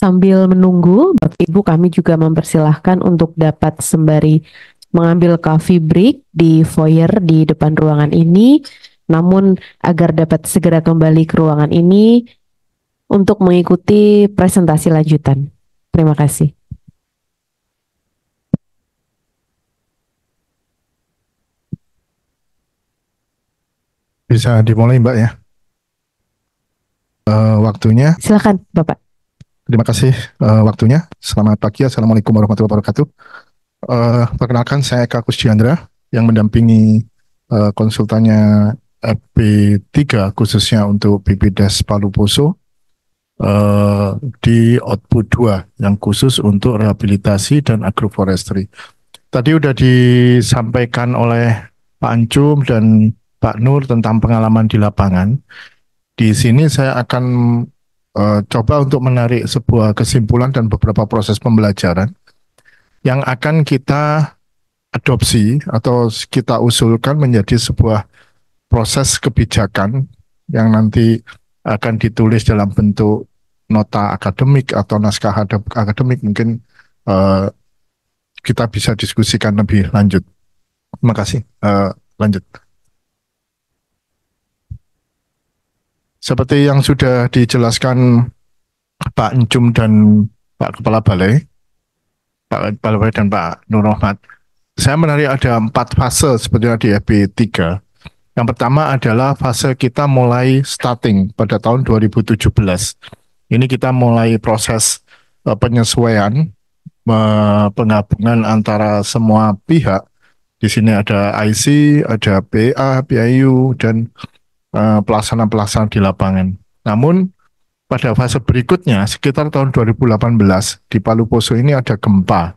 Sambil menunggu, Bapak Ibu kami juga mempersilahkan untuk dapat sembari mengambil coffee break di foyer di depan ruangan ini. Namun agar dapat segera kembali ke ruangan ini untuk mengikuti presentasi lanjutan. Terima kasih. Bisa dimulai Mbak ya? Uh, waktunya. Silakan Bapak. Terima kasih uh, waktunya. Selamat pagi. Assalamualaikum warahmatullahi wabarakatuh. Uh, perkenalkan saya Eka Kusdiandra yang mendampingi uh, konsultannya B3 khususnya untuk BPDES Palu Poso uh, di output 2 yang khusus untuk rehabilitasi dan agroforestry. Tadi sudah disampaikan oleh Pak Ancum dan Pak Nur tentang pengalaman di lapangan. Di sini saya akan uh, coba untuk menarik sebuah kesimpulan dan beberapa proses pembelajaran yang akan kita adopsi atau kita usulkan menjadi sebuah proses kebijakan yang nanti akan ditulis dalam bentuk nota akademik atau naskah akademik mungkin uh, kita bisa diskusikan lebih lanjut. Terima kasih. Uh, lanjut. seperti yang sudah dijelaskan Pak Encum dan Pak Kepala Balai, Pak Kepala Balai dan Pak Nur Rahmat, saya menarik ada empat fase sebetulnya di FB3. Yang pertama adalah fase kita mulai starting pada tahun 2017. Ini kita mulai proses eh, penyesuaian eh, penggabungan antara semua pihak. Di sini ada IC, ada PA, PIU, dan Eh, pelaksana-pelaksana di lapangan. Namun pada fase berikutnya sekitar tahun 2018 di Palu Poso ini ada gempa.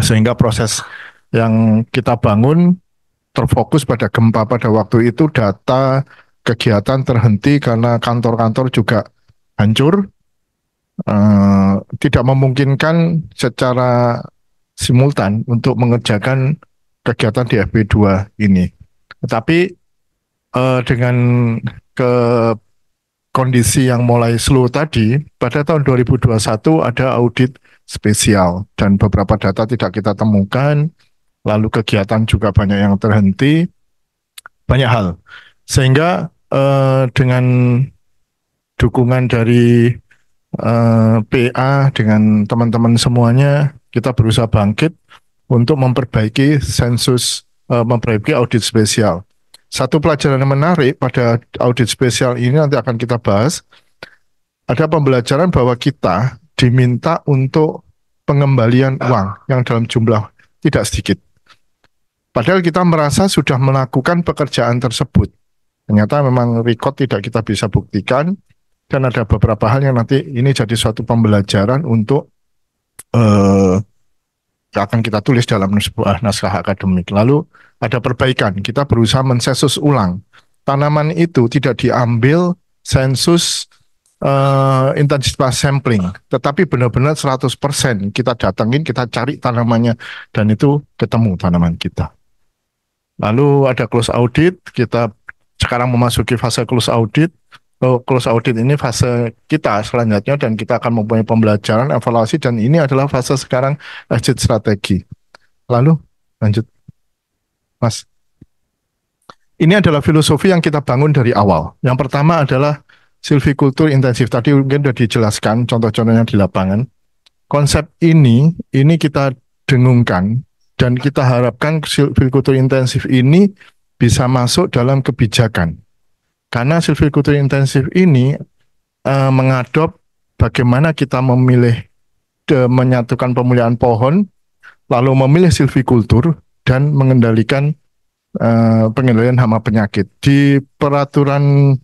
Sehingga proses yang kita bangun terfokus pada gempa pada waktu itu data kegiatan terhenti karena kantor-kantor juga hancur. Uh, tidak memungkinkan secara simultan untuk mengerjakan kegiatan di FB2 ini. Tetapi uh, dengan ke kondisi yang mulai slow tadi, pada tahun 2021 ada audit spesial dan beberapa data tidak kita temukan, lalu kegiatan juga banyak yang terhenti, banyak hal. Sehingga uh, dengan dukungan dari uh, eh, PA dengan teman-teman semuanya, kita berusaha bangkit untuk memperbaiki sensus uh, memperbaiki audit spesial. Satu pelajaran yang menarik pada audit spesial ini nanti akan kita bahas. Ada pembelajaran bahwa kita diminta untuk pengembalian uang yang dalam jumlah tidak sedikit. Padahal kita merasa sudah melakukan pekerjaan tersebut. Ternyata memang record tidak kita bisa buktikan dan ada beberapa hal yang nanti ini jadi suatu pembelajaran untuk uh, akan kita tulis dalam sebuah naskah akademik. Lalu ada perbaikan, kita berusaha mensensus ulang. Tanaman itu tidak diambil sensus uh, intensitas sampling, tetapi benar-benar 100% kita datangin, kita cari tanamannya dan itu ketemu tanaman kita. Lalu ada close audit, kita sekarang memasuki fase close audit, Oh, close audit ini fase kita selanjutnya dan kita akan mempunyai pembelajaran, evaluasi dan ini adalah fase sekarang exit strategi. Lalu lanjut, Mas. Ini adalah filosofi yang kita bangun dari awal. Yang pertama adalah silvikultur intensif. Tadi mungkin sudah dijelaskan contoh-contohnya di lapangan. Konsep ini, ini kita dengungkan dan kita harapkan silvikultur intensif ini bisa masuk dalam kebijakan karena silviculture intensif ini uh, eh, mengadop bagaimana kita memilih de, menyatukan pemuliaan pohon, lalu memilih silvikultur dan mengendalikan uh, pengendalian hama penyakit. Di peraturan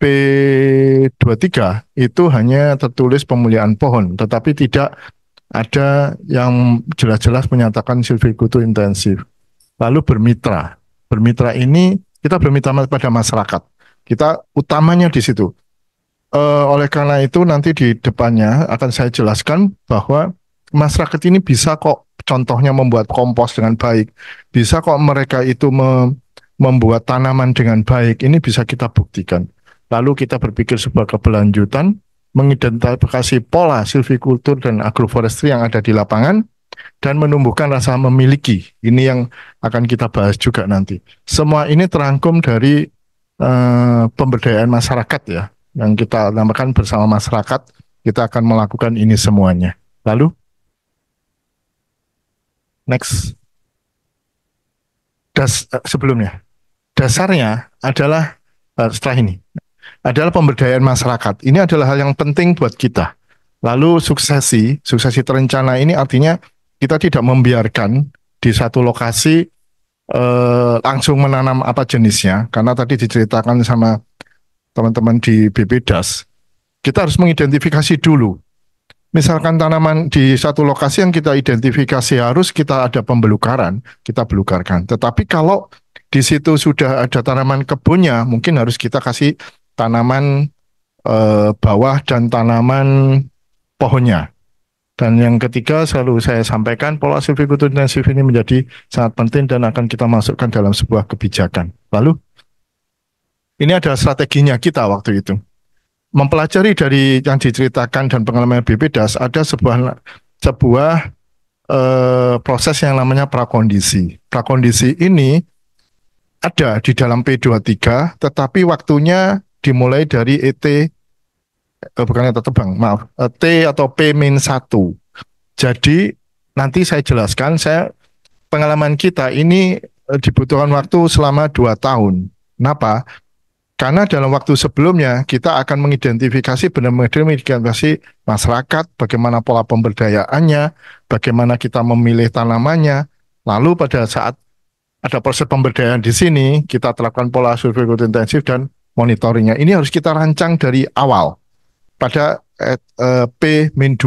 P23 itu hanya tertulis pemuliaan pohon, tetapi tidak ada yang jelas-jelas menyatakan silvikultur intensif. Lalu bermitra. Bermitra ini kita bermitra pada masyarakat. Kita utamanya di situ. E, oleh karena itu nanti di depannya akan saya jelaskan bahwa masyarakat ini bisa kok contohnya membuat kompos dengan baik, bisa kok mereka itu me membuat tanaman dengan baik. Ini bisa kita buktikan. Lalu kita berpikir sebagai keberlanjutan, mengidentifikasi pola silvikultur dan agroforestry yang ada di lapangan dan menumbuhkan rasa memiliki. Ini yang akan kita bahas juga nanti. Semua ini terangkum dari Eh, pemberdayaan masyarakat ya yang kita namakan bersama masyarakat kita akan melakukan ini semuanya. Lalu next das eh, sebelumnya dasarnya adalah eh, setelah ini adalah pemberdayaan masyarakat. Ini adalah hal yang penting buat kita. Lalu suksesi, suksesi terencana ini artinya kita tidak membiarkan di satu lokasi eh, langsung menanam apa jenisnya karena tadi diceritakan sama teman-teman di BPDAS kita harus mengidentifikasi dulu misalkan tanaman di satu lokasi yang kita identifikasi harus kita ada pembelukaran, kita belukarkan. Tetapi kalau di situ sudah ada tanaman kebunnya, mungkin harus kita kasih tanaman eh, bawah dan tanaman pohonnya. Dan yang ketiga selalu saya sampaikan pola silvikultur intensif ini menjadi sangat penting dan akan kita masukkan dalam sebuah kebijakan. Lalu ini adalah strateginya kita waktu itu. Mempelajari dari yang diceritakan dan pengalaman BPDAS ada sebuah sebuah e, proses yang namanya prakondisi. Prakondisi ini ada di dalam P23 tetapi waktunya dimulai dari ET Eh, bukan tetap tebang, maaf. Eh, T atau P min satu. Jadi nanti saya jelaskan, saya pengalaman kita ini eh, dibutuhkan waktu selama dua tahun. Kenapa? Karena dalam waktu sebelumnya kita akan mengidentifikasi benar-benar mengidentifikasi masyarakat, bagaimana pola pemberdayaannya, bagaimana kita memilih tanamannya. Lalu pada saat ada proses pemberdayaan di sini, kita terapkan pola survei intensif dan monitoringnya. Ini harus kita rancang dari awal pada uh, eh, eh, P-2.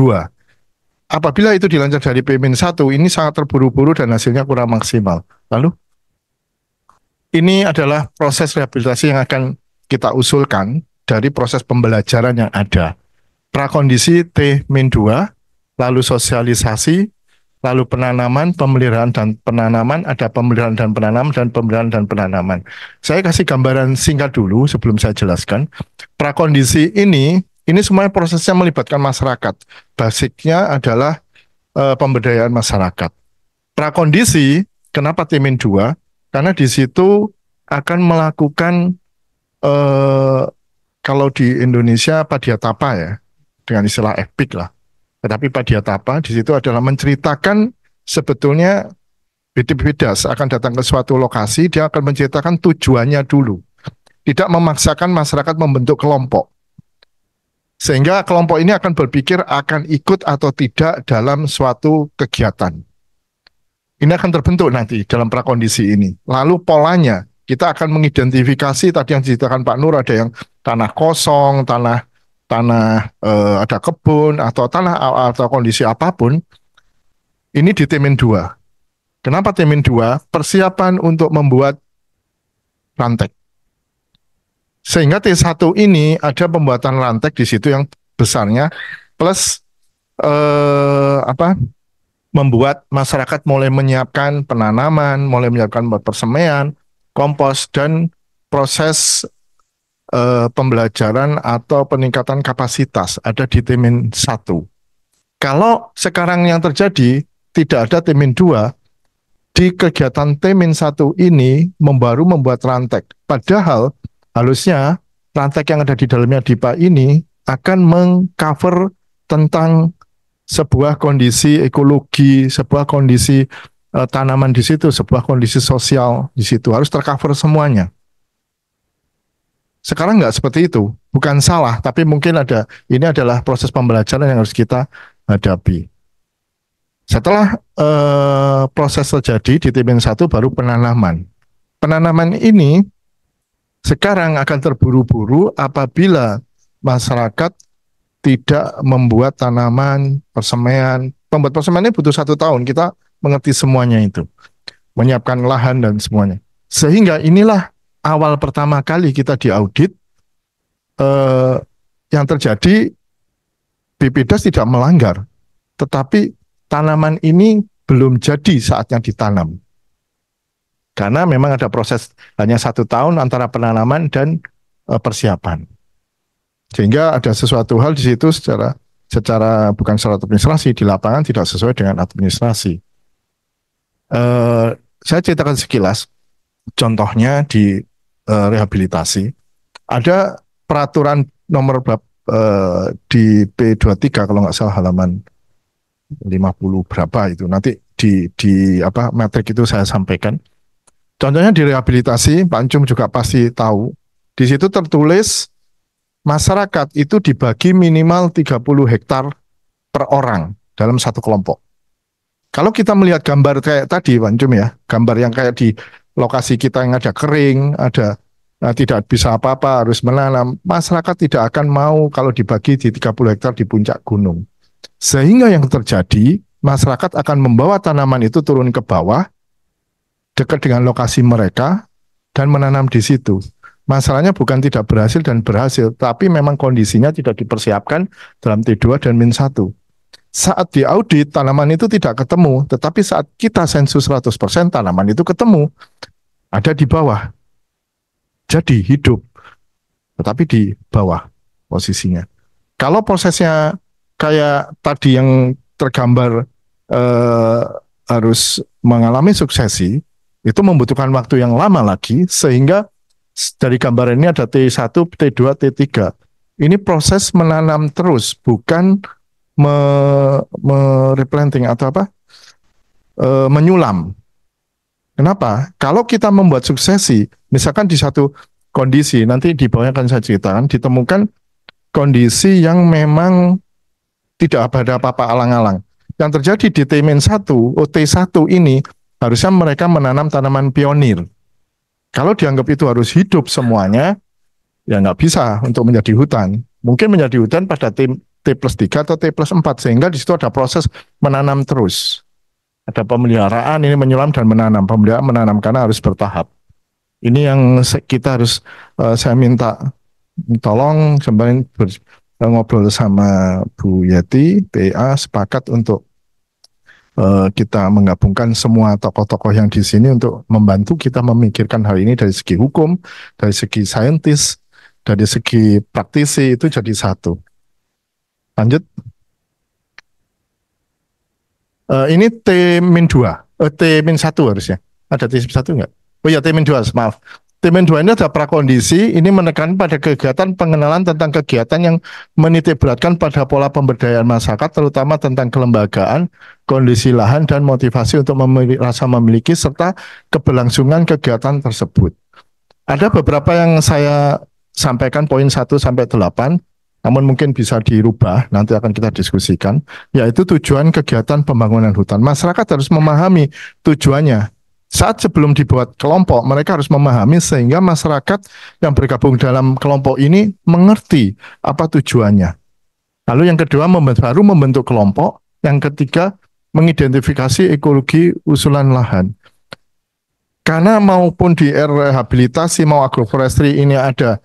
Apabila itu dilancar dari P-1, ini sangat terburu-buru dan hasilnya kurang maksimal. Lalu, ini adalah proses rehabilitasi yang akan kita usulkan dari proses pembelajaran yang ada. Prakondisi T-2, lalu sosialisasi, lalu penanaman, pemeliharaan dan penanaman, ada pemeliharaan dan penanaman, dan pemeliharaan dan penanaman. Saya kasih gambaran singkat dulu sebelum saya jelaskan. Prakondisi ini ini semuanya prosesnya melibatkan masyarakat. Basicnya adalah e, pemberdayaan masyarakat. Prakondisi kenapa Timin dua? Karena di situ akan melakukan e, kalau di Indonesia padiatapa ya dengan istilah epic lah. Tetapi padiatapa di situ adalah menceritakan sebetulnya beda-beda akan datang ke suatu lokasi dia akan menceritakan tujuannya dulu. Tidak memaksakan masyarakat membentuk kelompok sehingga kelompok ini akan berpikir akan ikut atau tidak dalam suatu kegiatan. Ini akan terbentuk nanti dalam prakondisi ini. Lalu polanya, kita akan mengidentifikasi tadi yang diceritakan Pak Nur ada yang tanah kosong, tanah tanah e, ada kebun atau tanah atau kondisi apapun. Ini di temen dua. Kenapa temen dua? Persiapan untuk membuat rantek. Sehingga T1 ini ada pembuatan rantek di situ yang besarnya plus eh, apa membuat masyarakat mulai menyiapkan penanaman, mulai menyiapkan buat persemaian, kompos dan proses eh, pembelajaran atau peningkatan kapasitas ada di timin 1. Kalau sekarang yang terjadi tidak ada timin 2, di kegiatan T-1 ini membaru membuat rantek. Padahal Halusnya rantek yang ada di dalamnya DIPA ini akan mengcover tentang sebuah kondisi ekologi, sebuah kondisi e, tanaman di situ, sebuah kondisi sosial di situ harus tercover semuanya. Sekarang nggak seperti itu, bukan salah, tapi mungkin ada ini adalah proses pembelajaran yang harus kita hadapi. Setelah e, proses terjadi di tipping satu baru penanaman. Penanaman ini sekarang akan terburu-buru apabila masyarakat tidak membuat tanaman persemaian. Pembuat persemaian ini butuh satu tahun. Kita mengerti semuanya itu, menyiapkan lahan dan semuanya. Sehingga inilah awal pertama kali kita diaudit eh, yang terjadi BPDAS tidak melanggar, tetapi tanaman ini belum jadi saatnya ditanam. Karena memang ada proses hanya satu tahun antara penanaman dan uh, persiapan. Sehingga ada sesuatu hal di situ secara secara bukan secara administrasi di lapangan tidak sesuai dengan administrasi. Uh, saya ceritakan sekilas contohnya di uh, rehabilitasi ada peraturan nomor uh, di P23 kalau nggak salah halaman 50 berapa itu nanti di di apa matrik itu saya sampaikan Contohnya di rehabilitasi, Pak Ancum juga pasti tahu. Di situ tertulis masyarakat itu dibagi minimal 30 hektar per orang dalam satu kelompok. Kalau kita melihat gambar kayak tadi, Pak Ancum ya, gambar yang kayak di lokasi kita yang ada kering, ada nah, tidak bisa apa-apa, harus menanam. Masyarakat tidak akan mau kalau dibagi di 30 hektar di puncak gunung. Sehingga yang terjadi, masyarakat akan membawa tanaman itu turun ke bawah, dekat dengan lokasi mereka dan menanam di situ. Masalahnya bukan tidak berhasil dan berhasil, tapi memang kondisinya tidak dipersiapkan dalam T2 dan min 1. Saat diaudit, tanaman itu tidak ketemu, tetapi saat kita sensus 100%, tanaman itu ketemu, ada di bawah. Jadi hidup, tetapi di bawah posisinya. Kalau prosesnya kayak tadi yang tergambar eh, harus mengalami suksesi, itu membutuhkan waktu yang lama lagi sehingga dari gambar ini ada T1, T2, T3. Ini proses menanam terus bukan mereplanting me atau apa? E, menyulam. Kenapa? Kalau kita membuat suksesi, misalkan di satu kondisi nanti di bawahnya akan saya ceritakan ditemukan kondisi yang memang tidak ada apa-apa alang-alang. Yang terjadi di T-1, OT1 ini harusnya mereka menanam tanaman pionir. Kalau dianggap itu harus hidup semuanya, ya nggak bisa untuk menjadi hutan. Mungkin menjadi hutan pada T, T plus 3 atau T plus 4, sehingga di situ ada proses menanam terus. Ada pemeliharaan, ini menyulam dan menanam. Pemeliharaan menanam karena harus bertahap. Ini yang kita harus, uh, saya minta tolong sembari ngobrol sama Bu Yati, PA sepakat untuk Eh, kita menggabungkan semua tokoh-tokoh yang di sini untuk membantu kita memikirkan hal ini dari segi hukum, dari segi saintis, dari segi praktisi itu jadi satu. Lanjut. Uh, ini T-2, uh, T-1 harusnya. Ada T-1 nggak? Oh ya T-2, maaf. Timen dua ini ada prakondisi, ini menekan pada kegiatan pengenalan tentang kegiatan yang menitik pada pola pemberdayaan masyarakat, terutama tentang kelembagaan, kondisi lahan, dan motivasi untuk memiliki, rasa memiliki, serta keberlangsungan kegiatan tersebut. Ada beberapa yang saya sampaikan poin 1 sampai 8, namun mungkin bisa dirubah, nanti akan kita diskusikan, yaitu tujuan kegiatan pembangunan hutan. Masyarakat harus memahami tujuannya, saat sebelum dibuat kelompok, mereka harus memahami sehingga masyarakat yang bergabung dalam kelompok ini mengerti apa tujuannya. Lalu yang kedua membentuk, baru membentuk kelompok, yang ketiga mengidentifikasi ekologi usulan lahan. Karena maupun di rehabilitasi mau agroforestry ini ada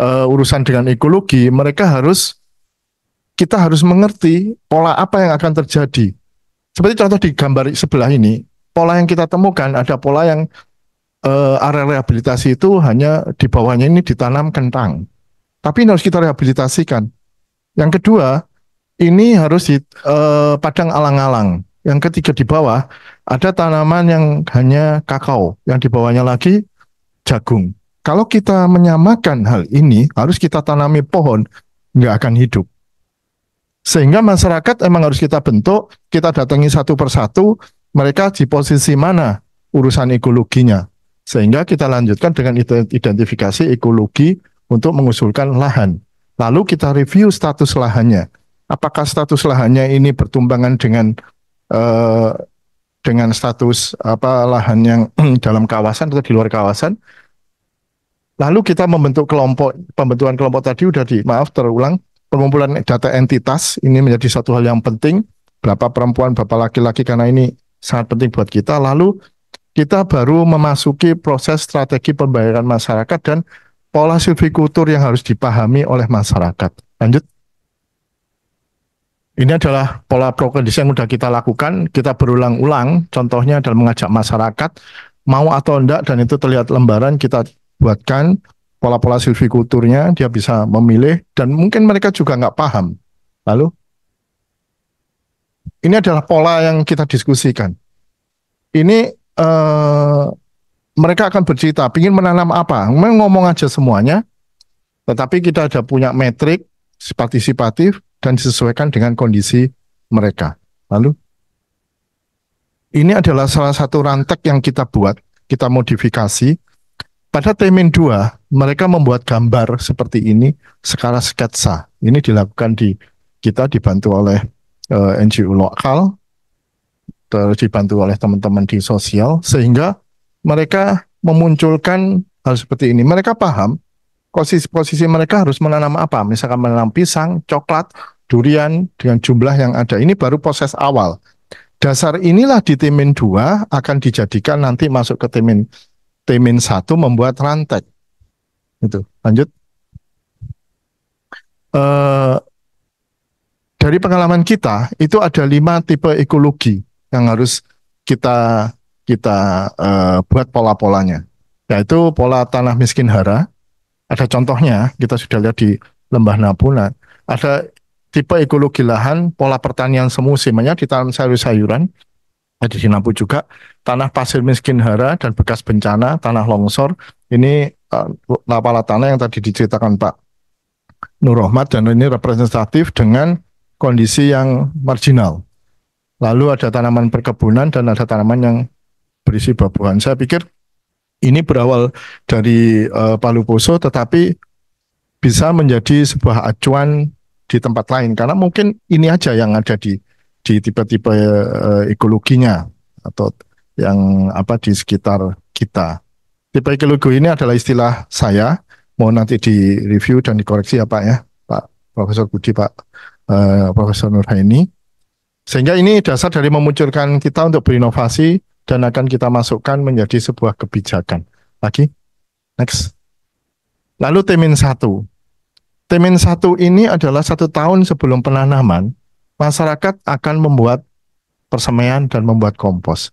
uh, urusan dengan ekologi, mereka harus kita harus mengerti pola apa yang akan terjadi. Seperti contoh di gambar sebelah ini, pola yang kita temukan ada pola yang uh, area rehabilitasi itu hanya di bawahnya ini ditanam kentang. Tapi ini harus kita rehabilitasikan. Yang kedua, ini harus di uh, padang alang-alang. Yang ketiga di bawah ada tanaman yang hanya kakao, yang di bawahnya lagi jagung. Kalau kita menyamakan hal ini, harus kita tanami pohon, nggak akan hidup. Sehingga masyarakat emang harus kita bentuk, kita datangi satu persatu, mereka di posisi mana urusan ekologinya. Sehingga kita lanjutkan dengan identifikasi ekologi untuk mengusulkan lahan. Lalu kita review status lahannya. Apakah status lahannya ini bertumbangan dengan eh, dengan status apa lahan yang dalam kawasan atau di luar kawasan? Lalu kita membentuk kelompok, pembentukan kelompok tadi sudah di, maaf terulang, pengumpulan data entitas ini menjadi satu hal yang penting. Berapa perempuan, berapa laki-laki karena ini sangat penting buat kita. Lalu kita baru memasuki proses strategi pembayaran masyarakat dan pola silvikultur yang harus dipahami oleh masyarakat. Lanjut. Ini adalah pola prokondisi yang sudah kita lakukan, kita berulang-ulang. Contohnya dalam mengajak masyarakat mau atau enggak dan itu terlihat lembaran kita buatkan pola-pola silvikulturnya dia bisa memilih dan mungkin mereka juga nggak paham. Lalu ini adalah pola yang kita diskusikan. Ini uh, mereka akan bercerita, ingin menanam apa? Memang ngomong aja semuanya, tetapi kita ada punya metrik partisipatif dan disesuaikan dengan kondisi mereka. Lalu ini adalah salah satu rantek yang kita buat, kita modifikasi. Pada temen 2, mereka membuat gambar seperti ini, skala sketsa. Ini dilakukan di kita dibantu oleh uh, eh, NGO lokal terus dibantu oleh teman-teman di sosial sehingga mereka memunculkan hal seperti ini. Mereka paham posisi-posisi mereka harus menanam apa. Misalkan menanam pisang, coklat, durian dengan jumlah yang ada. Ini baru proses awal. Dasar inilah di Timin 2 akan dijadikan nanti masuk ke Timin Timin 1 membuat rantai. Itu. Lanjut. Uh, dari pengalaman kita itu ada lima tipe ekologi yang harus kita kita uh, buat pola-polanya. Yaitu pola tanah miskin hara. Ada contohnya kita sudah lihat di Lembah Napuna. Ada tipe ekologi lahan, pola pertanian semusimnya di tanam sayur-sayuran. Ada di Napu juga tanah pasir miskin hara dan bekas bencana, tanah longsor. Ini uh, eh, lapala tanah yang tadi diceritakan Pak Nur Rahmat dan ini representatif dengan kondisi yang marginal. Lalu ada tanaman perkebunan dan ada tanaman yang berisi babuhan. Saya pikir ini berawal dari uh, Palu Poso tetapi bisa menjadi sebuah acuan di tempat lain karena mungkin ini aja yang ada di di tipe-tipe uh, ekologinya atau yang apa di sekitar kita. Tipe ekologi ini adalah istilah saya, mau nanti di review dan dikoreksi ya Pak ya, Pak Profesor Budi, Pak uh, Profesor Nurhaini. Sehingga ini dasar dari memunculkan kita untuk berinovasi dan akan kita masukkan menjadi sebuah kebijakan. Lagi, next. Lalu temin satu. Temin satu ini adalah satu tahun sebelum penanaman, masyarakat akan membuat persemaian dan membuat kompos.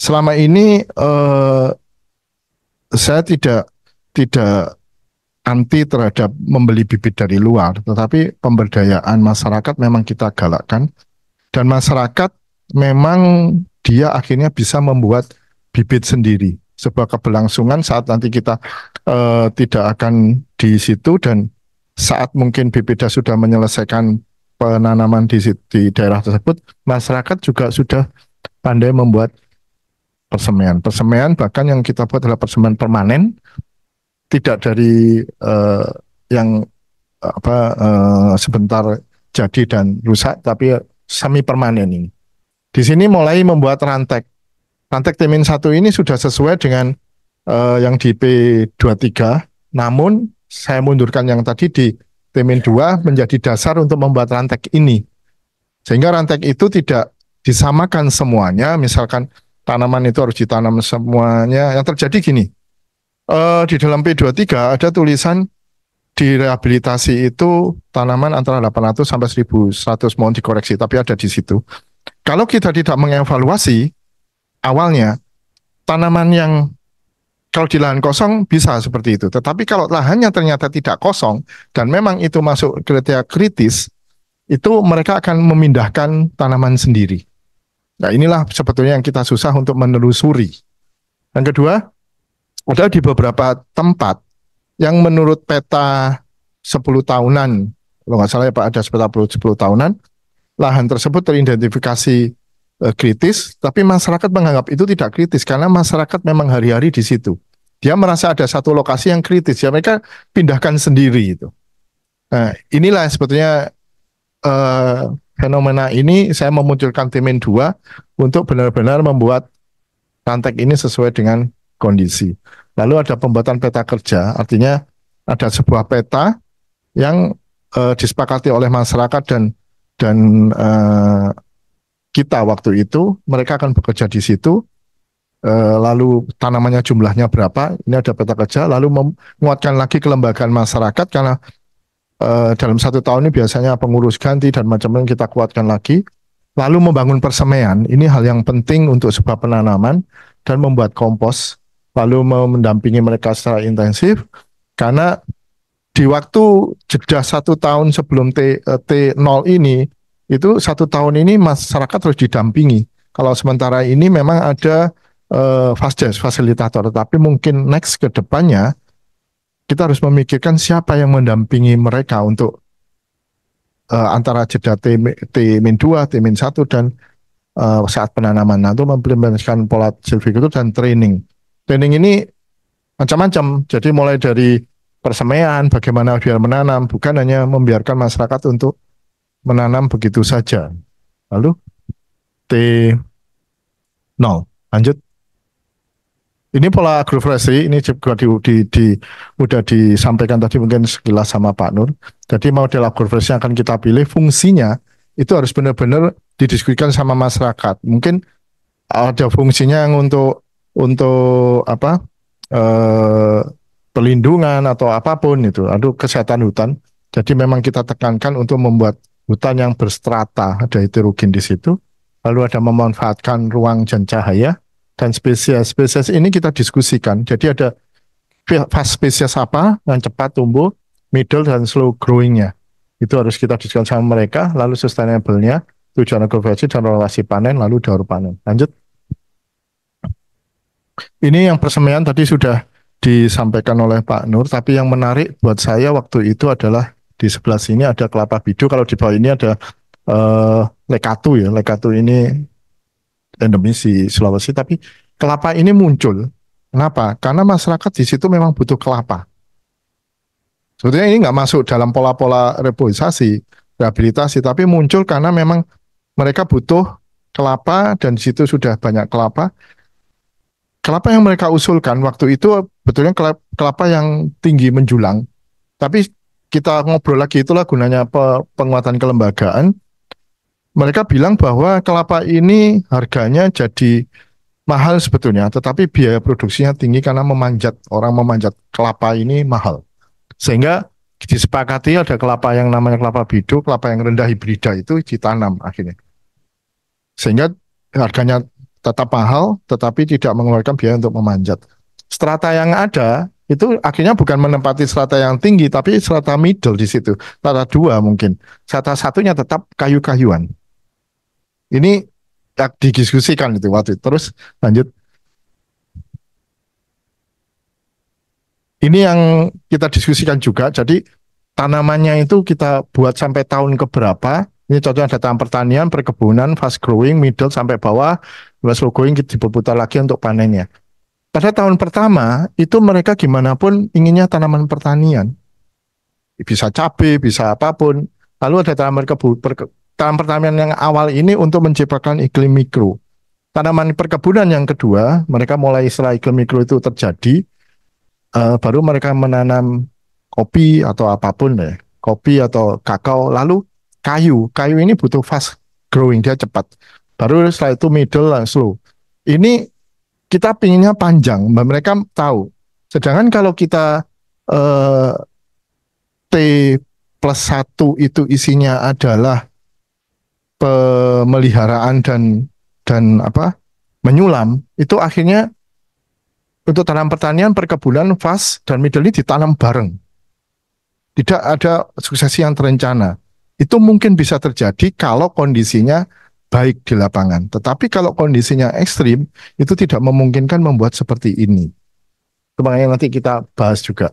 Selama ini uh, saya tidak tidak anti terhadap membeli bibit dari luar, tetapi pemberdayaan masyarakat memang kita galakkan dan masyarakat memang dia akhirnya bisa membuat bibit sendiri sebuah keberlangsungan saat nanti kita uh, tidak akan di situ dan saat mungkin bibitnya sudah menyelesaikan penanaman di, di daerah tersebut masyarakat juga sudah pandai membuat persemaian. Persemaian bahkan yang kita buat adalah persemaian permanen tidak dari uh, yang apa uh, sebentar jadi dan rusak tapi semi permanen ini. Di sini mulai membuat rantek. Rantek temin satu ini sudah sesuai dengan uh, yang di P23 namun saya mundurkan yang tadi di temin 2 menjadi dasar untuk membuat rantek ini. Sehingga rantek itu tidak disamakan semuanya, misalkan tanaman itu harus ditanam semuanya. Yang terjadi gini, uh, di dalam P23 ada tulisan di rehabilitasi itu tanaman antara 800 sampai 1100 mohon dikoreksi tapi ada di situ. Kalau kita tidak mengevaluasi awalnya tanaman yang kalau di lahan kosong bisa seperti itu. Tetapi kalau lahannya ternyata tidak kosong dan memang itu masuk kriteria kritis, itu mereka akan memindahkan tanaman sendiri. Nah, inilah sebetulnya yang kita susah untuk menelusuri. Yang kedua, Padahal di beberapa tempat yang menurut peta 10 tahunan, kalau nggak salah ya Pak ada peta 10 tahunan, lahan tersebut teridentifikasi e, kritis, tapi masyarakat menganggap itu tidak kritis karena masyarakat memang hari-hari di situ. Dia merasa ada satu lokasi yang kritis, ya mereka pindahkan sendiri itu. Nah, inilah sebetulnya e, fenomena ini saya memunculkan temen dua untuk benar-benar membuat rantek ini sesuai dengan kondisi. Lalu ada pembuatan peta kerja, artinya ada sebuah peta yang e, disepakati oleh masyarakat dan dan e, kita waktu itu mereka akan bekerja di situ. E, lalu tanamannya jumlahnya berapa? Ini ada peta kerja. Lalu menguatkan lagi kelembagaan masyarakat karena e, dalam satu tahun ini biasanya pengurus ganti dan macam-macam kita kuatkan lagi. Lalu membangun persemaian, ini hal yang penting untuk sebuah penanaman dan membuat kompos lalu mau mendampingi mereka secara intensif karena di waktu jeda satu tahun sebelum T, eh, T0 ini itu satu tahun ini masyarakat harus didampingi. Kalau sementara ini memang ada uh, fasilitator, tapi mungkin next ke depannya kita harus memikirkan siapa yang mendampingi mereka untuk uh, antara jeda T, T-2, T-1 dan uh, saat penanaman. Nah, itu memperlihatkan pola survei itu dan training. Training ini macam-macam. Jadi mulai dari persemaian, bagaimana biar menanam, bukan hanya membiarkan masyarakat untuk menanam begitu saja. Lalu T 0. Lanjut. Ini pola agroforestry, ini juga di, di, di, udah disampaikan tadi mungkin sekilas sama Pak Nur. Jadi model agroflorasi yang akan kita pilih fungsinya itu harus benar-benar didiskusikan sama masyarakat. Mungkin ada fungsinya yang untuk untuk apa eh, pelindungan atau apapun itu, aduh kesehatan hutan. Jadi memang kita tekankan untuk membuat hutan yang berstrata, ada heterogen di situ. Lalu ada memanfaatkan ruang dan cahaya dan spesies. Spesies ini kita diskusikan. Jadi ada fast spesies apa yang cepat tumbuh, middle dan slow growingnya. Itu harus kita diskusikan sama mereka, lalu sustainable-nya, tujuan agroforestry dan relasi panen, lalu daur panen. Lanjut ini yang persemaian tadi sudah disampaikan oleh Pak Nur, tapi yang menarik buat saya waktu itu adalah di sebelah sini ada kelapa bidu, kalau di bawah ini ada uh, lekatu ya, lekatu ini endemis di Sulawesi, tapi kelapa ini muncul. Kenapa? Karena masyarakat di situ memang butuh kelapa. Sebetulnya ini nggak masuk dalam pola-pola reboisasi, rehabilitasi, tapi muncul karena memang mereka butuh kelapa dan di situ sudah banyak kelapa kelapa yang mereka usulkan waktu itu betulnya kelapa yang tinggi menjulang. Tapi kita ngobrol lagi itulah gunanya penguatan kelembagaan. Mereka bilang bahwa kelapa ini harganya jadi mahal sebetulnya, tetapi biaya produksinya tinggi karena memanjat orang memanjat kelapa ini mahal. Sehingga disepakati ada kelapa yang namanya kelapa biduk, kelapa yang rendah hibrida itu ditanam akhirnya. Sehingga harganya tetap mahal tetapi tidak mengeluarkan biaya untuk memanjat. Strata yang ada itu akhirnya bukan menempati strata yang tinggi tapi strata middle di situ, strata dua mungkin. Strata satunya tetap kayu-kayuan. Ini didiskusikan itu waktu itu. Terus lanjut. Ini yang kita diskusikan juga. Jadi tanamannya itu kita buat sampai tahun keberapa, ini contohnya data pertanian, perkebunan, fast growing, middle sampai bawah, slow growing kita diputar lagi untuk panennya. Pada tahun pertama itu mereka gimana pun inginnya tanaman pertanian. Bisa cabai, bisa apapun. Lalu ada tanaman perkebunan, pertanian yang awal ini untuk menciptakan iklim mikro. Tanaman perkebunan yang kedua, mereka mulai setelah iklim mikro itu terjadi, uh, baru mereka menanam kopi atau apapun ya, kopi atau kakao. Lalu kayu. Kayu ini butuh fast growing, dia cepat. Baru setelah itu middle dan slow. Ini kita pinginnya panjang, mereka tahu. Sedangkan kalau kita eh, T plus 1 itu isinya adalah pemeliharaan dan dan apa menyulam itu akhirnya untuk tanam pertanian, perkebunan, fast dan middle ini ditanam bareng. Tidak ada suksesi yang terencana. Itu mungkin bisa terjadi kalau kondisinya baik di lapangan. Tetapi kalau kondisinya ekstrim, itu tidak memungkinkan membuat seperti ini. yang nanti kita bahas juga.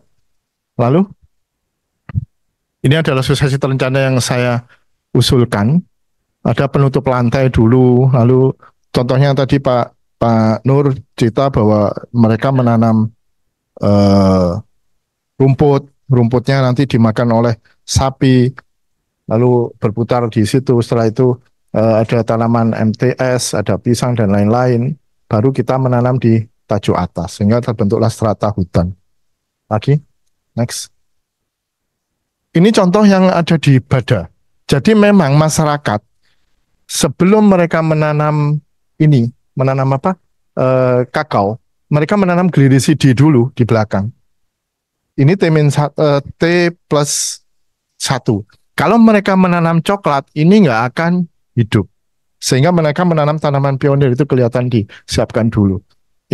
Lalu, ini adalah suksesi terencana yang saya usulkan. Ada penutup lantai dulu, lalu contohnya tadi Pak Pak Nur cerita bahwa mereka menanam uh, rumput, rumputnya nanti dimakan oleh sapi, lalu berputar di situ. Setelah itu uh, ada tanaman MTS, ada pisang dan lain-lain. Baru kita menanam di tajuk atas sehingga terbentuklah strata hutan. Lagi, next. Ini contoh yang ada di Bada. Jadi memang masyarakat sebelum mereka menanam ini, menanam apa? E, kakao. Mereka menanam di dulu di belakang. Ini T, min, e, T plus satu. Kalau mereka menanam coklat, ini nggak akan hidup. Sehingga mereka menanam tanaman pionir itu kelihatan disiapkan dulu.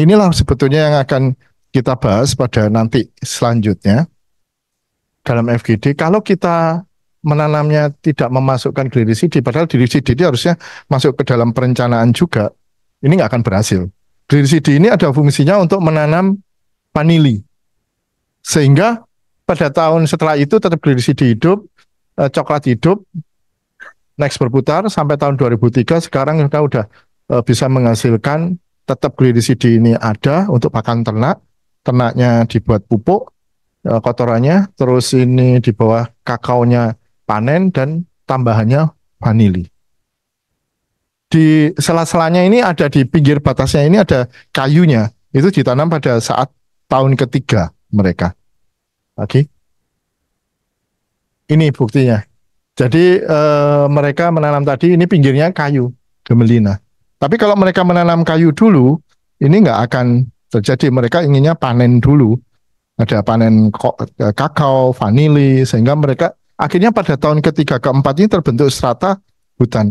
Inilah sebetulnya yang akan kita bahas pada nanti selanjutnya dalam FGD. Kalau kita menanamnya tidak memasukkan di padahal glisidi ini harusnya masuk ke dalam perencanaan juga, ini nggak akan berhasil. Glisidi ini ada fungsinya untuk menanam panili Sehingga pada tahun setelah itu tetap di hidup, uh, coklat hidup next berputar sampai tahun 2003 sekarang kita udah uh, bisa menghasilkan tetap glirisidi ini ada untuk pakan ternak ternaknya dibuat pupuk uh, kotorannya terus ini di bawah kakaonya panen dan tambahannya vanili di sela-selanya ini ada di pinggir batasnya ini ada kayunya itu ditanam pada saat tahun ketiga mereka oke okay. Ini buktinya. Jadi e, mereka menanam tadi ini pinggirnya kayu gemelina. Tapi kalau mereka menanam kayu dulu, ini nggak akan terjadi. Mereka inginnya panen dulu. Ada panen eh, kakao, vanili, sehingga mereka akhirnya pada tahun ketiga keempat ini terbentuk strata hutan.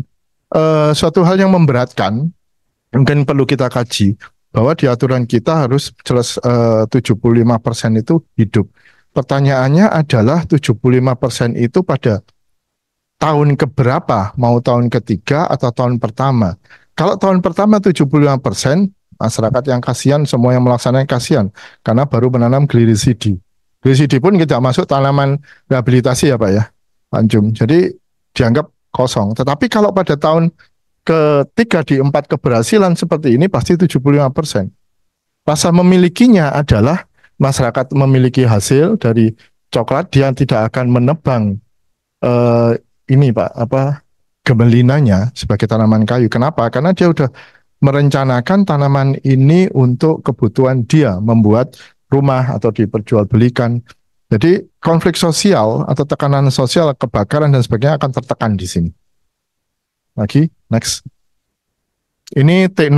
E, suatu hal yang memberatkan, mungkin perlu kita kaji, bahwa di aturan kita harus jelas e, 75% itu hidup. Pertanyaannya adalah 75% itu pada tahun keberapa? Mau tahun ketiga atau tahun pertama? Kalau tahun pertama 75 persen, masyarakat yang kasihan, semua yang melaksanakan kasihan. Karena baru menanam glirisidi. Glirisidi pun tidak masuk tanaman rehabilitasi ya Pak ya, Panjum. Jadi dianggap kosong. Tetapi kalau pada tahun ketiga di empat keberhasilan seperti ini pasti 75 persen. Pasal memilikinya adalah masyarakat memiliki hasil dari coklat dia tidak akan menebang eh, ini Pak apa gemelinanya sebagai tanaman kayu. Kenapa? Karena dia sudah merencanakan tanaman ini untuk kebutuhan dia membuat rumah atau diperjualbelikan. Jadi konflik sosial atau tekanan sosial, kebakaran dan sebagainya akan tertekan di sini. Lagi, next. Ini T0,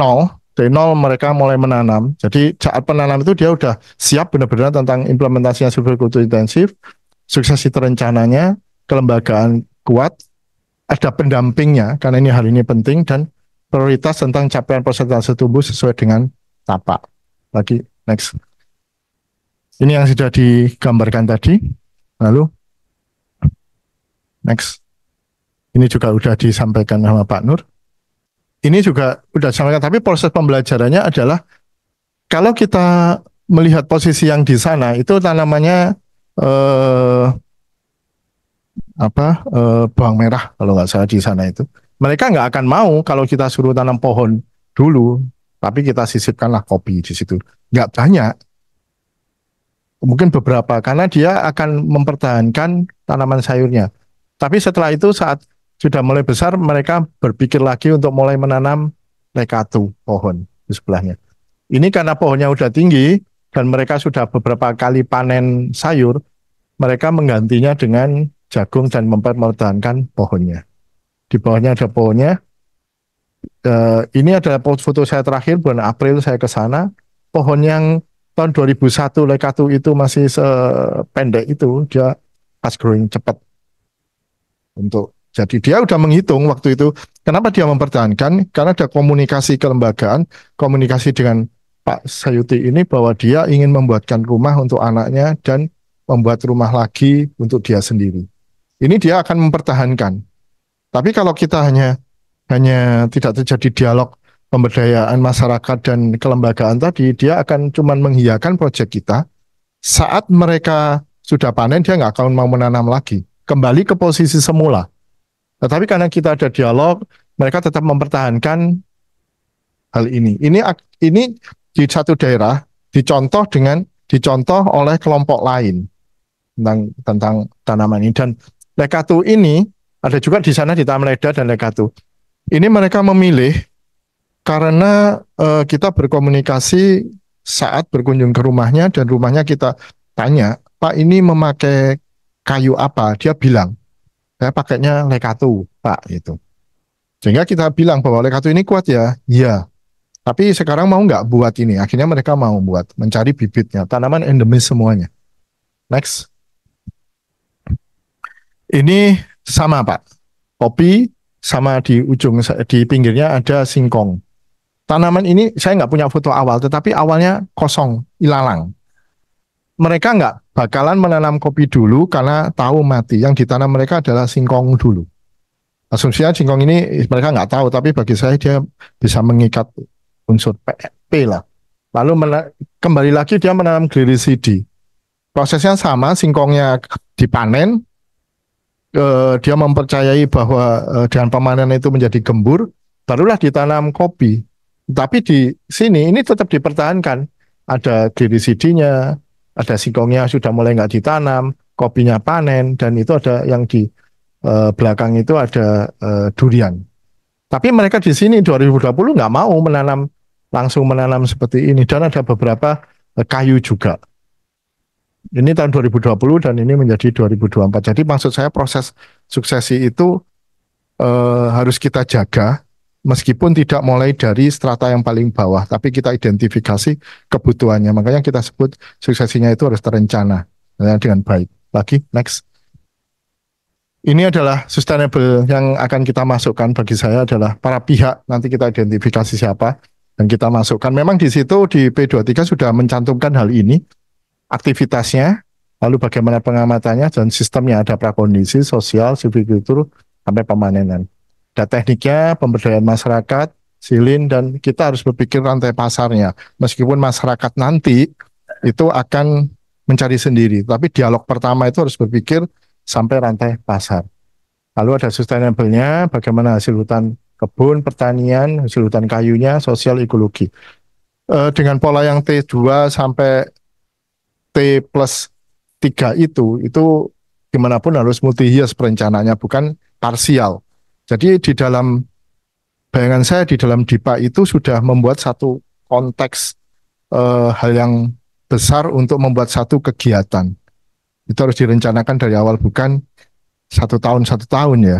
dari nol mereka mulai menanam. Jadi saat penanam itu dia sudah siap benar-benar tentang implementasinya kultur intensif, suksesi terencananya, kelembagaan kuat, ada pendampingnya karena ini hal ini penting dan prioritas tentang capaian persentase tubuh sesuai dengan tapak. Lagi next. Ini yang sudah digambarkan tadi. Lalu next. Ini juga sudah disampaikan sama Pak Nur ini juga sudah sampaikan tapi proses pembelajarannya adalah kalau kita melihat posisi yang di sana itu tanamannya eh, apa eh, bawang merah kalau nggak salah di sana itu mereka nggak akan mau kalau kita suruh tanam pohon dulu tapi kita sisipkanlah kopi di situ nggak banyak mungkin beberapa karena dia akan mempertahankan tanaman sayurnya tapi setelah itu saat sudah mulai besar mereka berpikir lagi untuk mulai menanam lekatu pohon di sebelahnya. Ini karena pohonnya sudah tinggi dan mereka sudah beberapa kali panen sayur, mereka menggantinya dengan jagung dan mempertahankan pohonnya. Di bawahnya ada pohonnya. E, ini adalah foto saya terakhir bulan April saya ke sana. Pohon yang tahun 2001 lekatu itu masih sependek itu, dia fast growing cepat untuk jadi dia sudah menghitung waktu itu kenapa dia mempertahankan karena ada komunikasi kelembagaan, komunikasi dengan Pak Sayuti ini bahwa dia ingin membuatkan rumah untuk anaknya dan membuat rumah lagi untuk dia sendiri. Ini dia akan mempertahankan. Tapi kalau kita hanya hanya tidak terjadi dialog pemberdayaan masyarakat dan kelembagaan tadi, dia akan cuman menghiakan proyek kita. Saat mereka sudah panen, dia nggak akan mau menanam lagi. Kembali ke posisi semula. Tetapi karena kita ada dialog, mereka tetap mempertahankan hal ini. Ini ini di satu daerah dicontoh dengan dicontoh oleh kelompok lain tentang tentang tanaman ini dan lekatu ini ada juga di sana di Tamleda dan lekatu. Ini mereka memilih karena e, kita berkomunikasi saat berkunjung ke rumahnya dan rumahnya kita tanya, "Pak, ini memakai kayu apa?" Dia bilang saya pakainya lekatu, Pak gitu sehingga kita bilang bahwa lekatu ini kuat ya iya tapi sekarang mau nggak buat ini akhirnya mereka mau buat mencari bibitnya tanaman endemis semuanya next ini sama Pak kopi sama di ujung di pinggirnya ada singkong tanaman ini saya nggak punya foto awal tetapi awalnya kosong ilalang mereka nggak bakalan menanam kopi dulu karena tahu mati. Yang ditanam mereka adalah singkong dulu. Asumsinya singkong ini mereka nggak tahu, tapi bagi saya dia bisa mengikat unsur P, lah. Lalu kembali lagi dia menanam glisidi. Prosesnya sama, singkongnya dipanen, e, dia mempercayai bahwa e, eh, dengan pemanen itu menjadi gembur, barulah ditanam kopi. Tapi di sini ini tetap dipertahankan. Ada nya ada singkongnya sudah mulai nggak ditanam, kopinya panen, dan itu ada yang di e, belakang itu ada e, durian. Tapi mereka di sini 2020 nggak mau menanam langsung menanam seperti ini dan ada beberapa e, kayu juga. Ini tahun 2020 dan ini menjadi 2024. Jadi maksud saya proses suksesi itu harus kita jaga meskipun tidak mulai dari strata yang paling bawah, tapi kita identifikasi kebutuhannya. Makanya kita sebut suksesinya itu harus terencana dengan baik. Lagi, next. Ini adalah sustainable yang akan kita masukkan bagi saya adalah para pihak nanti kita identifikasi siapa dan kita masukkan. Memang di situ di P23 sudah mencantumkan hal ini, aktivitasnya, lalu bagaimana pengamatannya dan sistemnya ada prakondisi, sosial, silvikultur, sampai pemanenan ada tekniknya pemberdayaan masyarakat silin dan kita harus berpikir rantai pasarnya meskipun masyarakat nanti itu akan mencari sendiri tapi dialog pertama itu harus berpikir sampai rantai pasar lalu ada sustainable-nya bagaimana hasil hutan kebun pertanian hasil hutan kayunya sosial ekologi e, dengan pola yang T2 sampai T plus 3 itu itu gimana pun harus multihias perencanaannya bukan parsial jadi di dalam bayangan saya di dalam DIPA itu sudah membuat satu konteks eh, hal yang besar untuk membuat satu kegiatan. Itu harus direncanakan dari awal bukan satu tahun satu tahun ya.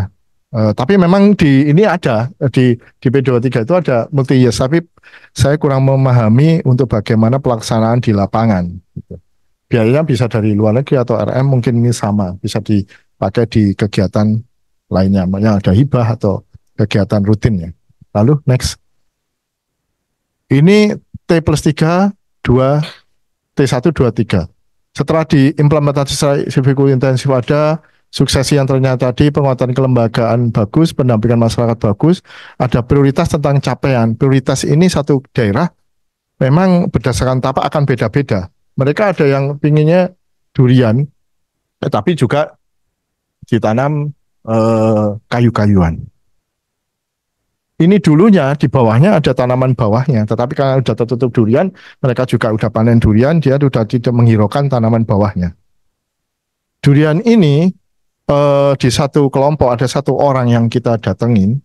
Uh, tapi memang di ini ada eh, di di P23 itu ada multi years tapi saya kurang memahami untuk bagaimana pelaksanaan di lapangan gitu. Biayanya bisa dari luar negeri atau RM mungkin ini sama, bisa dipakai di kegiatan lainnya, yang ada hibah atau kegiatan rutinnya. Lalu next. Ini T plus 3, 2, T1, 2, 3. Setelah diimplementasi civic intensif ada, suksesi yang ternyata tadi, penguatan kelembagaan bagus, pendampingan masyarakat bagus, ada prioritas tentang capaian. Prioritas ini satu daerah memang berdasarkan tapak akan beda-beda. Mereka ada yang pinginnya durian, tetapi eh, juga ditanam Eh, kayu-kayuan. Ini dulunya di bawahnya ada tanaman bawahnya, tetapi karena sudah tertutup durian, mereka juga sudah panen durian, dia sudah tidak menghiraukan tanaman bawahnya. Durian ini eh, di satu kelompok ada satu orang yang kita datengin,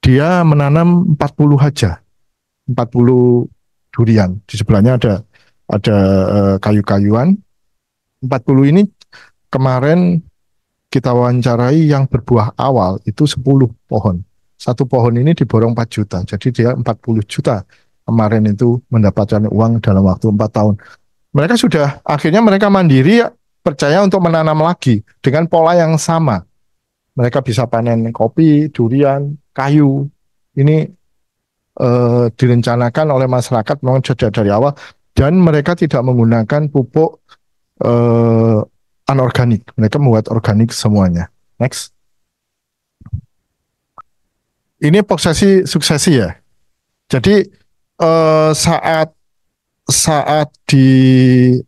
dia menanam 40 haja, 40 durian. Di sebelahnya ada ada eh, kayu-kayuan. 40 ini kemarin kita wawancarai yang berbuah awal itu 10 pohon. Satu pohon ini diborong 4 juta, jadi dia 40 juta kemarin itu mendapatkan uang dalam waktu 4 tahun. Mereka sudah, akhirnya mereka mandiri percaya untuk menanam lagi dengan pola yang sama. Mereka bisa panen kopi, durian, kayu. Ini eh, direncanakan oleh masyarakat memang sejak dari awal dan mereka tidak menggunakan pupuk eh, anorganik. Mereka membuat organik semuanya. Next. Ini prosesi suksesi ya. Jadi eh, saat saat di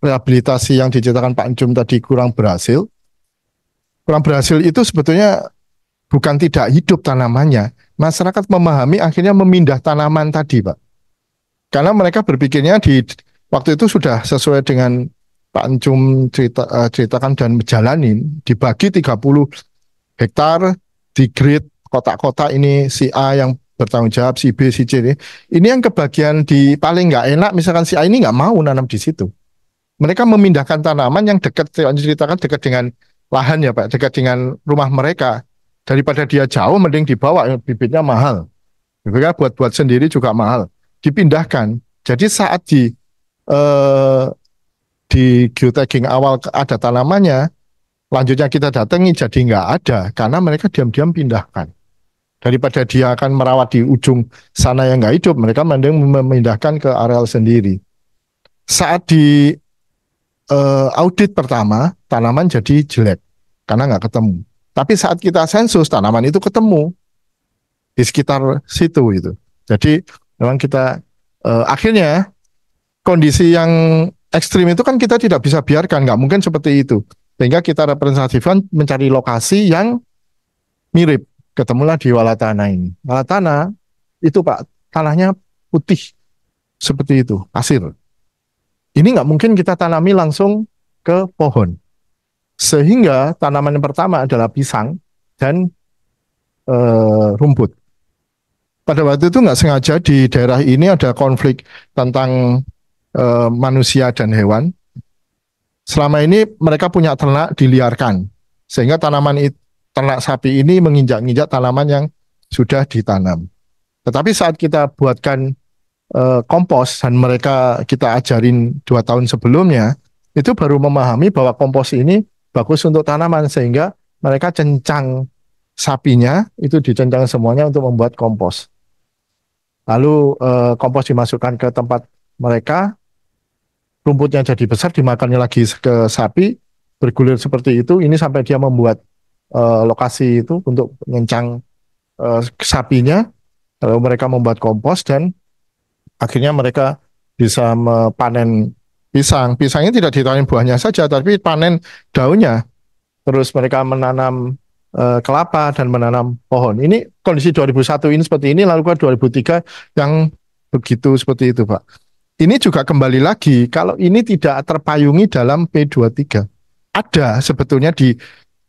rehabilitasi yang diceritakan Pak Anjum tadi kurang berhasil, kurang berhasil itu sebetulnya bukan tidak hidup tanamannya. Masyarakat memahami akhirnya memindah tanaman tadi, Pak. Karena mereka berpikirnya di waktu itu sudah sesuai dengan Pak Encum cerita, uh, ceritakan dan menjalani dibagi 30 hektar di grid kotak-kotak ini si A yang bertanggung jawab si B si C ini ini yang kebagian di paling nggak enak misalkan si A ini nggak mau nanam di situ mereka memindahkan tanaman yang dekat ceritakan dekat dengan lahan ya Pak dekat dengan rumah mereka daripada dia jauh mending dibawa bibitnya mahal mereka buat-buat sendiri juga mahal dipindahkan jadi saat di eh, di geotagging awal ada tanamannya, lanjutnya kita datangi jadi nggak ada karena mereka diam-diam pindahkan. Daripada dia akan merawat di ujung sana yang nggak hidup, mereka mending memindahkan ke areal sendiri. Saat di uh, audit pertama, tanaman jadi jelek karena nggak ketemu. Tapi saat kita sensus tanaman itu ketemu di sekitar situ itu. Jadi memang kita uh, akhirnya kondisi yang ekstrim itu kan kita tidak bisa biarkan, nggak mungkin seperti itu. Sehingga kita representasikan mencari lokasi yang mirip. Ketemulah di Walatana ini. Walatana itu Pak, tanahnya putih seperti itu, pasir. Ini nggak mungkin kita tanami langsung ke pohon. Sehingga tanaman yang pertama adalah pisang dan e, rumput. Pada waktu itu nggak sengaja di daerah ini ada konflik tentang Eh, manusia dan hewan. Selama ini mereka punya ternak diliarkan, sehingga tanaman ternak sapi ini menginjak-injak tanaman yang sudah ditanam. Tetapi saat kita buatkan e, kompos dan mereka kita ajarin dua tahun sebelumnya, itu baru memahami bahwa kompos ini bagus untuk tanaman sehingga mereka cencang sapinya itu dicencang semuanya untuk membuat kompos. Lalu e, kompos dimasukkan ke tempat mereka rumputnya jadi besar dimakannya lagi ke sapi bergulir seperti itu ini sampai dia membuat uh, lokasi itu untuk mengencang uh, eh, sapinya lalu mereka membuat kompos dan akhirnya mereka bisa panen pisang pisangnya tidak ditanam buahnya saja tapi panen daunnya terus mereka menanam eh, kelapa dan menanam pohon ini kondisi 2001 ini seperti ini lalu ke 2003 yang begitu seperti itu pak ini juga kembali lagi kalau ini tidak terpayungi dalam P23. Ada sebetulnya di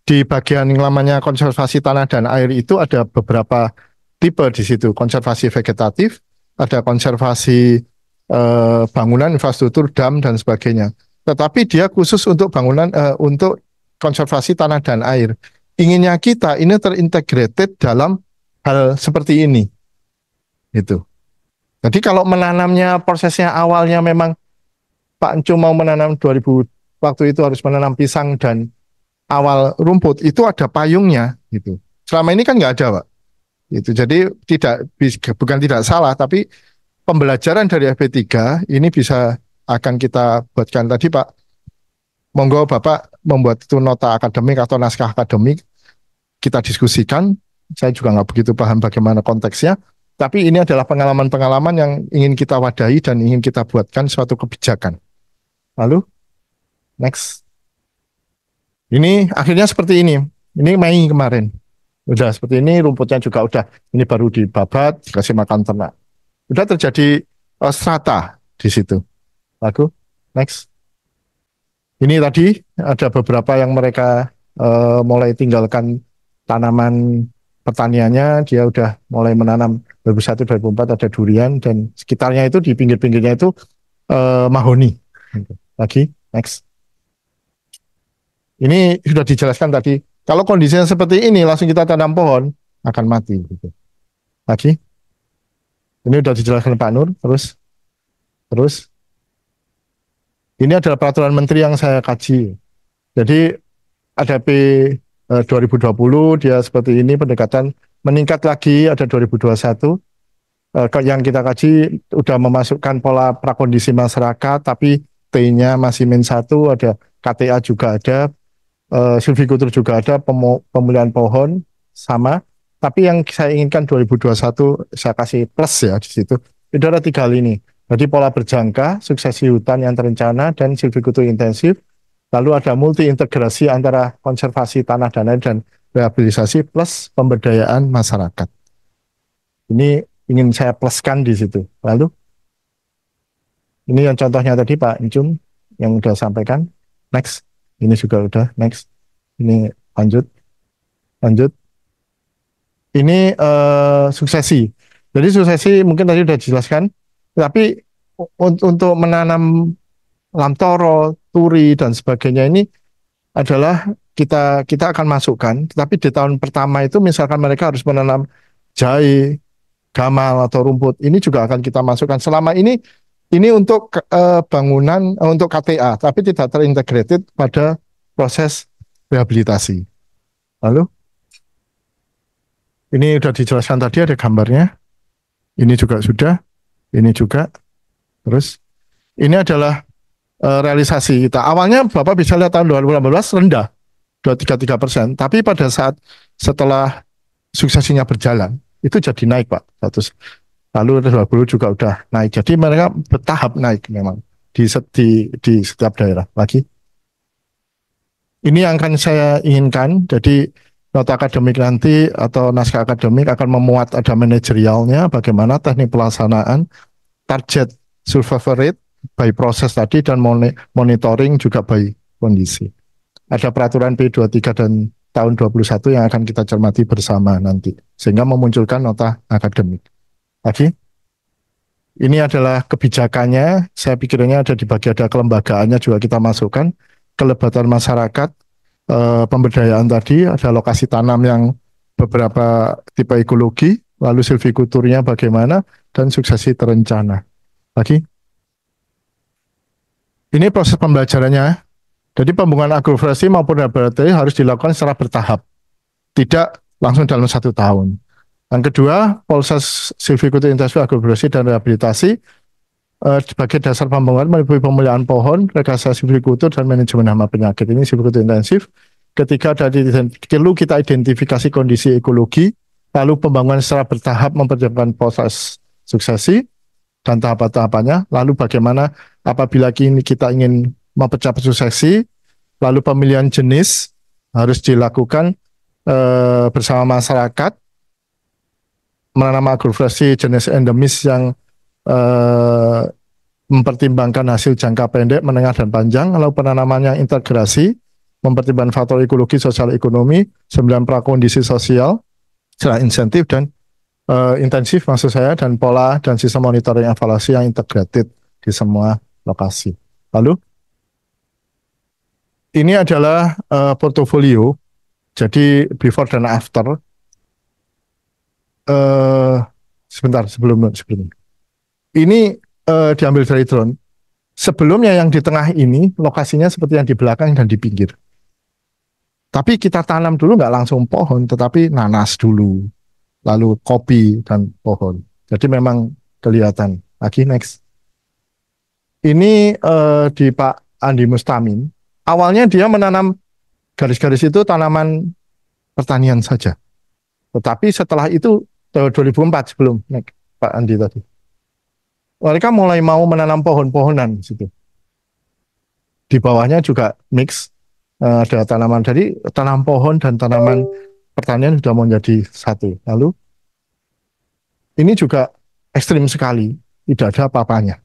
di bagian yang namanya konservasi tanah dan air itu ada beberapa tipe di situ. Konservasi vegetatif, ada konservasi eh, bangunan, infrastruktur, dam dan sebagainya. Tetapi dia khusus untuk bangunan eh, untuk konservasi tanah dan air. Inginnya kita ini terintegrated dalam hal seperti ini. Itu. Jadi kalau menanamnya prosesnya awalnya memang Pak Encu mau menanam 2000 waktu itu harus menanam pisang dan awal rumput itu ada payungnya gitu. Selama ini kan nggak ada, Pak. Itu jadi tidak bukan tidak salah tapi pembelajaran dari FP3 ini bisa akan kita buatkan tadi Pak. Monggo Bapak membuat itu nota akademik atau naskah akademik kita diskusikan. Saya juga nggak begitu paham bagaimana konteksnya. Tapi ini adalah pengalaman-pengalaman yang ingin kita wadahi dan ingin kita buatkan suatu kebijakan. Lalu, next. Ini akhirnya seperti ini. Ini Mei kemarin. Udah seperti ini, rumputnya juga udah. Ini baru dibabat, dikasih makan ternak. Udah terjadi uh, strata di situ. Lalu, next. Ini tadi ada beberapa yang mereka uh, mulai tinggalkan tanaman pertaniannya, dia udah mulai menanam 2001 2004 ada durian dan sekitarnya itu di pinggir-pinggirnya itu uh, mahoni. Lagi next. Ini sudah dijelaskan tadi. Kalau kondisinya seperti ini langsung kita tanam pohon akan mati gitu. Lagi. Ini sudah dijelaskan Pak Nur terus terus ini adalah peraturan menteri yang saya kaji. Jadi ada P 2020 eh, dia seperti ini pendekatan meningkat lagi ada 2021 uh, eh, yang kita kaji udah memasukkan pola prakondisi masyarakat tapi T-nya masih min satu ada KTA juga ada uh, eh, silvikultur juga ada pemu pemulihan pohon sama tapi yang saya inginkan 2021 saya kasih plus ya di situ. Itu ada tiga hal ini. Jadi pola berjangka, suksesi hutan yang terencana dan silvikultur intensif. Lalu ada multi integrasi antara konservasi tanah dan air dan rehabilitasi plus pemberdayaan masyarakat. Ini ingin saya pluskan di situ. Lalu ini yang contohnya tadi Pak Incum yang sudah sampaikan. Next, ini juga sudah. next. Ini lanjut, lanjut. Ini uh, suksesi. Jadi suksesi mungkin tadi sudah dijelaskan, tapi untuk menanam lamtoro, turi dan sebagainya ini adalah kita kita akan masukkan, tapi di tahun pertama itu misalkan mereka harus menanam jahe, gamal atau rumput, ini juga akan kita masukkan. Selama ini ini untuk uh, bangunan uh, untuk KTA, tapi tidak terintegrated pada proses rehabilitasi. Lalu ini sudah dijelaskan tadi ada gambarnya. Ini juga sudah, ini juga. Terus ini adalah eh, realisasi kita. Awalnya Bapak bisa lihat tahun 2018 rendah. 233 persen. Tapi pada saat setelah suksesinya berjalan, itu jadi naik Pak. 100. Lalu 20 juga udah naik. Jadi mereka bertahap naik memang di, di, di setiap daerah lagi. Ini yang akan saya inginkan. Jadi nota akademik nanti atau naskah akademik akan memuat ada manajerialnya, bagaimana teknik pelaksanaan, target survival rate by proses tadi dan monitoring juga by kondisi ada peraturan P23 dan tahun 21 yang akan kita cermati bersama nanti sehingga memunculkan nota akademik. Lagi, ini adalah kebijakannya, saya pikirnya ada di bagian ada kelembagaannya juga kita masukkan kelebatan masyarakat e, pemberdayaan tadi ada lokasi tanam yang beberapa tipe ekologi, lalu silvikulturnya bagaimana dan suksesi terencana. Lagi. Ini proses pembelajarannya jadi pembangunan agroforestry maupun laboratorium harus dilakukan secara bertahap, tidak langsung dalam satu tahun. Yang kedua, proses silviculture intensif agroforestry dan rehabilitasi eh, sebagai dasar pembangunan melalui pemulihan pohon, rekayasa silviculture dan manajemen hama penyakit. Ini silviculture intensif. Ketiga, dari perlu kita identifikasi kondisi ekologi, lalu pembangunan secara bertahap mempercepat proses suksesi dan tahap tahapannya Lalu bagaimana apabila kini kita ingin mempecah suksesi, lalu pemilihan jenis harus dilakukan e, bersama masyarakat menanam agroforestry jenis endemis yang e, mempertimbangkan hasil jangka pendek, menengah dan panjang, lalu penanaman yang integrasi, mempertimbangkan faktor ekologi, sosial ekonomi, sembilan prakondisi sosial, secara insentif dan e, intensif maksud saya dan pola dan sistem monitoring evaluasi yang integratif di semua lokasi. Lalu ini adalah uh, portofolio. Jadi before dan after. Uh, sebentar sebelum sebelum ini uh, diambil dari drone. Sebelumnya yang di tengah ini lokasinya seperti yang di belakang dan di pinggir. Tapi kita tanam dulu nggak langsung pohon, tetapi nanas dulu, lalu kopi dan pohon. Jadi memang kelihatan. Lagi next. Ini uh, di Pak Andi Mustamin awalnya dia menanam garis-garis itu tanaman pertanian saja. Tetapi setelah itu 2004 sebelum naik Pak Andi tadi. Mereka mulai mau menanam pohon-pohonan di situ. Di bawahnya juga mix eh, ada tanaman dari tanam pohon dan tanaman pertanian sudah mau menjadi satu. Lalu ini juga ekstrim sekali, tidak ada apa-apanya.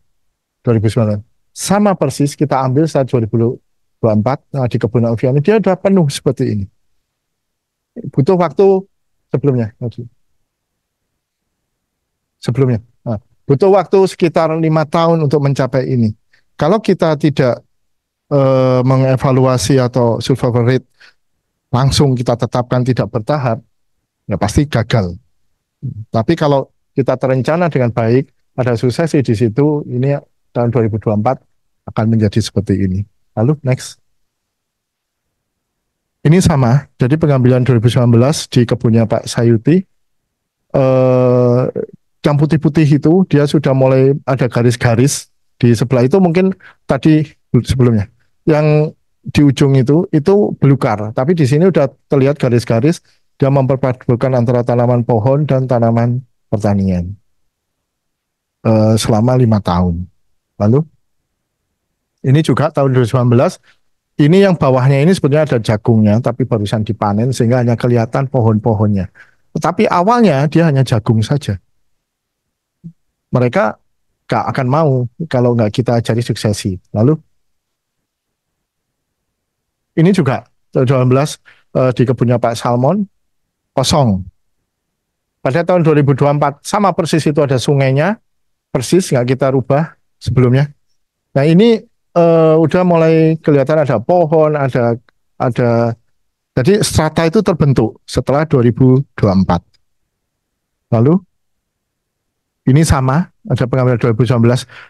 2009 sama persis kita ambil saat 2000, 24 nah, di kebun Alfiani dia sudah penuh seperti ini. Butuh waktu sebelumnya. Sebelumnya. Nah, butuh waktu sekitar lima tahun untuk mencapai ini. Kalau kita tidak e, mengevaluasi atau survival rate langsung kita tetapkan tidak bertahap, ya pasti gagal. Tapi kalau kita terencana dengan baik, ada suksesi di situ, ini tahun 2024 akan menjadi seperti ini. Lalu next. Ini sama, jadi pengambilan 2019 di kebunnya Pak Sayuti, eh, yang putih-putih itu dia sudah mulai ada garis-garis di sebelah itu mungkin tadi sebelumnya yang di ujung itu itu belukar tapi di sini sudah terlihat garis-garis dia memperpadukan antara tanaman pohon dan tanaman pertanian eh, selama lima tahun lalu ini juga tahun 2019 ini yang bawahnya ini sebenarnya ada jagungnya tapi barusan dipanen sehingga hanya kelihatan pohon-pohonnya. Tetapi awalnya dia hanya jagung saja. Mereka gak akan mau kalau nggak kita cari suksesi. Lalu ini juga 2019 eh, di kebunnya Pak Salmon kosong. Pada tahun 2024 sama persis itu ada sungainya persis nggak kita rubah sebelumnya. Nah ini uh, udah mulai kelihatan ada pohon, ada ada jadi strata itu terbentuk setelah 2024. Lalu ini sama, ada pengambilan 2019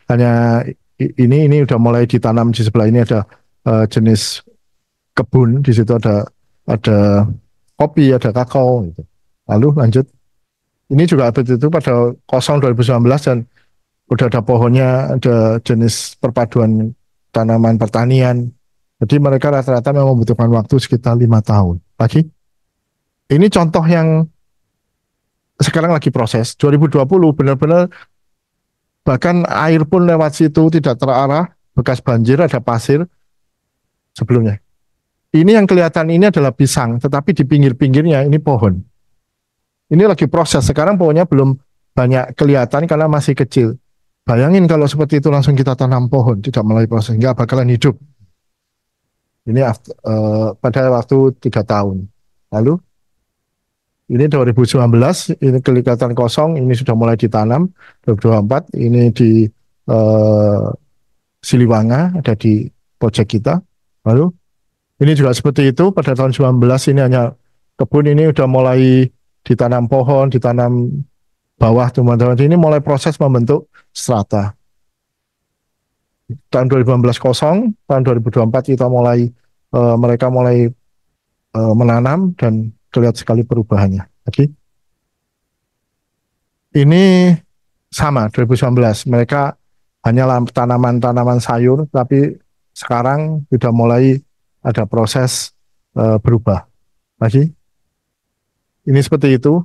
hanya ini ini udah mulai ditanam di sebelah ini ada uh, jenis kebun di situ ada ada kopi, ada kakao gitu. Lalu lanjut ini juga abis itu pada kosong 2019 dan udah ada pohonnya, ada jenis perpaduan tanaman pertanian. Jadi mereka rata-rata memang membutuhkan waktu sekitar lima tahun. Lagi, ini contoh yang sekarang lagi proses. 2020 benar-benar bahkan air pun lewat situ tidak terarah, bekas banjir ada pasir sebelumnya. Ini yang kelihatan ini adalah pisang, tetapi di pinggir-pinggirnya ini pohon. Ini lagi proses. Sekarang pohonnya belum banyak kelihatan karena masih kecil. Bayangin kalau seperti itu langsung kita tanam pohon, tidak melalui proses, nggak bakalan hidup. Ini uh, pada waktu tiga tahun. Lalu ini 2019, ini kelihatan kosong, ini sudah mulai ditanam. 2024 ini di uh, eh, Siliwanga ada di pojok kita. Lalu ini juga seperti itu pada tahun 19 ini hanya kebun ini sudah mulai ditanam pohon, ditanam bawah teman-teman. Ini mulai proses membentuk strata. Tahun 2015 kosong, tahun 2024 kita mulai uh, mereka mulai uh, menanam dan terlihat sekali perubahannya. Jadi ini sama 2019 mereka hanya tanaman-tanaman sayur tapi sekarang sudah mulai ada proses uh, berubah. Lagi ini seperti itu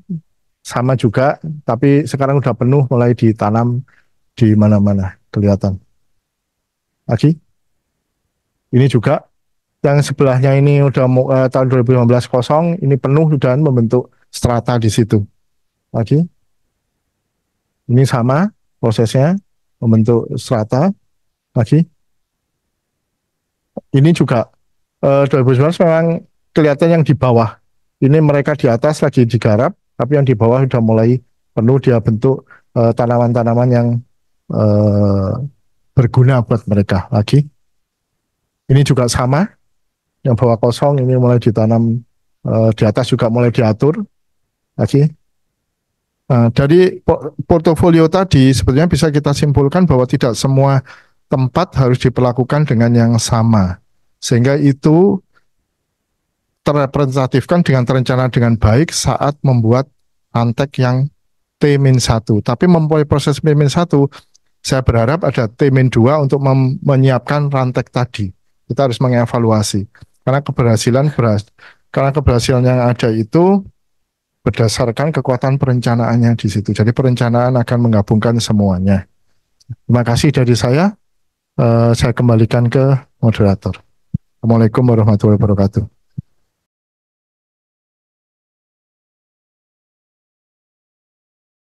sama juga tapi sekarang sudah penuh mulai ditanam di mana-mana kelihatan. Lagi. Ini juga yang sebelahnya ini udah mau eh, tahun 2015 kosong, ini penuh dan membentuk strata di situ. Lagi. Ini sama prosesnya membentuk strata. Lagi. Ini juga eh, 2019 memang kelihatan yang di bawah. Ini mereka di atas lagi digarap, tapi yang di bawah sudah mulai penuh dia bentuk eh, tanaman-tanaman eh, yang Eh, berguna buat mereka lagi. Ini juga sama, yang bawah kosong ini mulai ditanam uh, di atas juga mulai diatur lagi. Nah, eh, dari portofolio tadi sebetulnya bisa kita simpulkan bahwa tidak semua tempat harus diperlakukan dengan yang sama. Sehingga itu terrepresentatifkan dengan terencana dengan baik saat membuat antek yang T-1. Tapi memulai proses P-1 saya berharap ada temen 2 untuk menyiapkan rantek tadi. Kita harus mengevaluasi. Karena keberhasilan beras karena keberhasilan yang ada itu berdasarkan kekuatan perencanaannya di situ. Jadi perencanaan akan menggabungkan semuanya. Terima kasih dari saya. Uh, saya kembalikan ke moderator. Assalamualaikum warahmatullahi wabarakatuh.